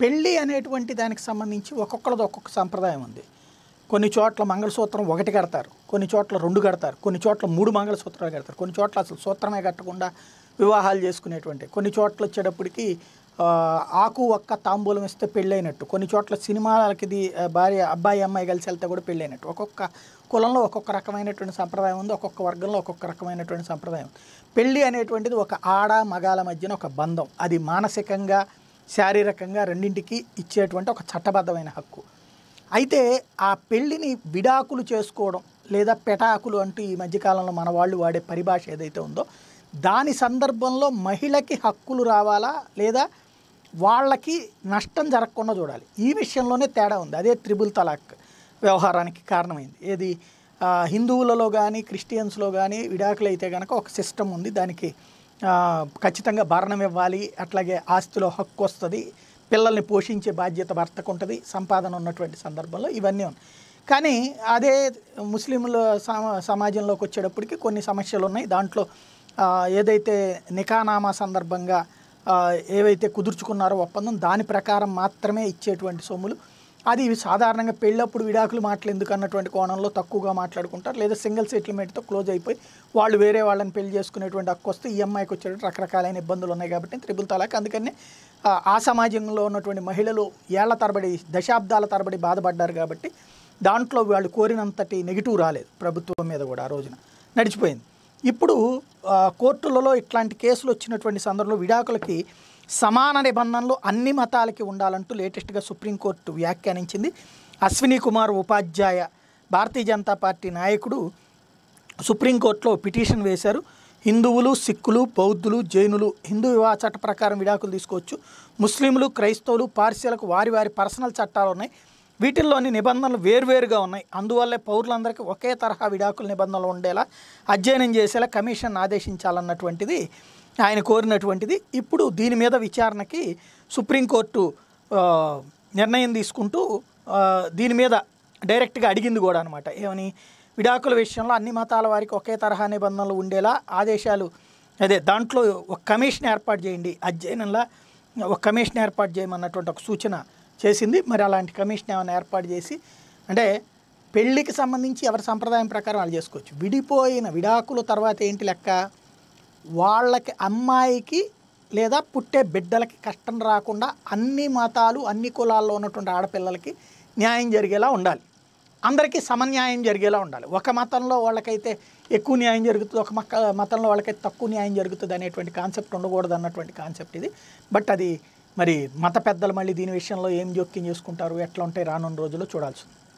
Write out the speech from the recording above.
పెళ్ళి అనేటువంటి దానికి సంబంధించి ఒక్కొక్కరిది ఒక్కొక్క సంప్రదాయం ఉంది కొన్ని చోట్ల మంగళసూత్రం ఒకటి కడతారు కొన్ని చోట్ల రెండు కడతారు కొన్ని చోట్ల మూడు మంగళసూత్రాలు కడతారు కొన్ని చోట్ల అసలు సూత్రమే కట్టకుండా వివాహాలు చేసుకునేటువంటి కొన్ని చోట్ల వచ్చేటప్పటికి ఆకు ఒక్క తాంబూలం ఇస్తే పెళ్ళైనట్టు కొన్ని చోట్ల సినిమాలకి భార్య అబ్బాయి అమ్మాయి కలిసి వెళ్తే కూడా పెళ్ళైనట్టు ఒక్కొక్క కులంలో ఒక్కొక్క రకమైనటువంటి సంప్రదాయం ఉంది ఒక్కొక్క వర్గంలో ఒక్కొక్క రకమైనటువంటి సంప్రదాయం పెళ్ళి అనేటువంటిది ఒక ఆడ మగాల మధ్యన ఒక బంధం అది మానసికంగా శారీరకంగా రెండింటికి ఇచ్చేటువంటి ఒక చట్టబద్ధమైన హక్కు అయితే ఆ పెళ్ళిని విడాకులు చేసుకోవడం లేదా పెటాకులు అంటూ ఈ మధ్యకాలంలో మన వాళ్ళు వాడే పరిభాష ఏదైతే ఉందో దాని సందర్భంలో మహిళకి హక్కులు రావాలా లేదా వాళ్ళకి నష్టం జరగకుండా చూడాలి ఈ విషయంలోనే తేడా ఉంది అదే త్రిబుల్ తలాక్ వ్యవహారానికి కారణమైంది ఏది హిందువులలో కానీ క్రిస్టియన్స్లో కానీ విడాకులు అయితే కనుక ఒక సిస్టమ్ ఉంది దానికి ఖచ్చితంగా భరణం ఇవ్వాలి అట్లాగే ఆస్తిలో హక్కు వస్తుంది పిల్లల్ని పోషించే బాధ్యత భర్తకు ఉంటుంది సంపాదన ఉన్నటువంటి సందర్భంలో ఇవన్నీ ఉన్నాయి కానీ అదే ముస్లింల సమాజంలోకి వచ్చేటప్పటికి కొన్ని సమస్యలు ఉన్నాయి దాంట్లో ఏదైతే నికానామా సందర్భంగా ఏవైతే కుదుర్చుకున్నారో ఒప్పందం దాని ప్రకారం మాత్రమే ఇచ్చేటువంటి సొమ్ములు అది సాధారణంగా పెళ్ళప్పుడు విడాకులు మాటలు ఎందుకు అన్నటువంటి కోణంలో తక్కువగా మాట్లాడుకుంటారు లేదా సింగిల్ సెటిల్మెంట్తో క్లోజ్ అయిపోయి వాళ్ళు వేరే వాళ్ళని పెళ్లి చేసుకునేటువంటి హక్కు వస్తే ఈఎంఐకి వచ్చేటువంటి రకరకాలైన ఇబ్బందులు ఉన్నాయి కాబట్టి త్రిబుల్ తలాక్ అందుకనే ఆ సమాజంలో ఉన్నటువంటి మహిళలు ఏళ్ల తరబడి దశాబ్దాల తరబడి బాధపడ్డారు కాబట్టి దాంట్లో వాళ్ళు కోరినంతటి నెగిటివ్ రాలేదు ప్రభుత్వం మీద కూడా ఆ రోజున నడిచిపోయింది ఇప్పుడు కోర్టులలో ఇట్లాంటి కేసులు వచ్చినటువంటి సందర్భంలో విడాకులకి సమాన నిబంధనలు అన్ని మతాలకి ఉండాలంటూ లేటెస్ట్గా సుప్రీంకోర్టు వ్యాఖ్యానించింది అశ్విని కుమార్ ఉపాధ్యాయ భారతీయ జనతా పార్టీ నాయకుడు సుప్రీంకోర్టులో పిటిషన్ వేశారు హిందువులు సిక్కులు బౌద్ధులు జైనులు హిందూ వివాహ చట్ట ప్రకారం విడాకులు తీసుకోవచ్చు ముస్లింలు క్రైస్తవులు పార్సీలకు వారి వారి పర్సనల్ చట్టాలు ఉన్నాయి వీటిల్లోని నిబంధనలు వేర్వేరుగా ఉన్నాయి అందువల్లే పౌరులందరికీ ఒకే తరహా విడాకుల నిబంధనలు ఉండేలా అధ్యయనం చేసేలా కమిషన్ ఆదేశించాలన్నటువంటిది ఆయన కోరినటువంటిది ఇప్పుడు దీని మీద విచారణకి సుప్రీంకోర్టు నిర్ణయం తీసుకుంటూ దీని మీద డైరెక్ట్గా అడిగింది కూడా అనమాట ఏమని విడాకుల విషయంలో అన్ని మతాల వారికి ఒకే తరహా నిబంధనలు ఉండేలా ఆదేశాలు అదే దాంట్లో ఒక కమిషన్ ఏర్పాటు చేయండి అధ్యయనంలో ఒక కమిషన్ ఏర్పాటు చేయమన్నటువంటి ఒక సూచన చేసింది మరి అలాంటి కమిషన్ ఏమైనా ఏర్పాటు చేసి అంటే పెళ్లికి సంబంధించి ఎవరి సంప్రదాయం ప్రకారం వాళ్ళు చేసుకోవచ్చు విడిపోయిన విడాకుల తర్వాత ఏంటి లెక్క వాళ్ళకి అమ్మాయికి లేదా పుట్టే బిడ్డలకి కష్టం రాకుండా అన్ని మతాలు అన్ని కులాల్లో ఉన్నటువంటి ఆడపిల్లలకి న్యాయం జరిగేలా ఉండాలి అందరికీ సమన్యాయం జరిగేలా ఉండాలి ఒక మతంలో వాళ్ళకైతే ఎక్కువ న్యాయం జరుగుతుంది ఒక మక్క మతంలో వాళ్ళకైతే తక్కువ న్యాయం జరుగుతుంది అనేటువంటి కాన్సెప్ట్ ఉండకూడదు అన్నటువంటి కాన్సెప్ట్ ఇది బట్ అది మరి మత పెద్దలు మళ్ళీ దీని విషయంలో ఏం జోక్యం చేసుకుంటారు ఎట్లా ఉంటాయి రానున్న రోజుల్లో చూడాల్సింది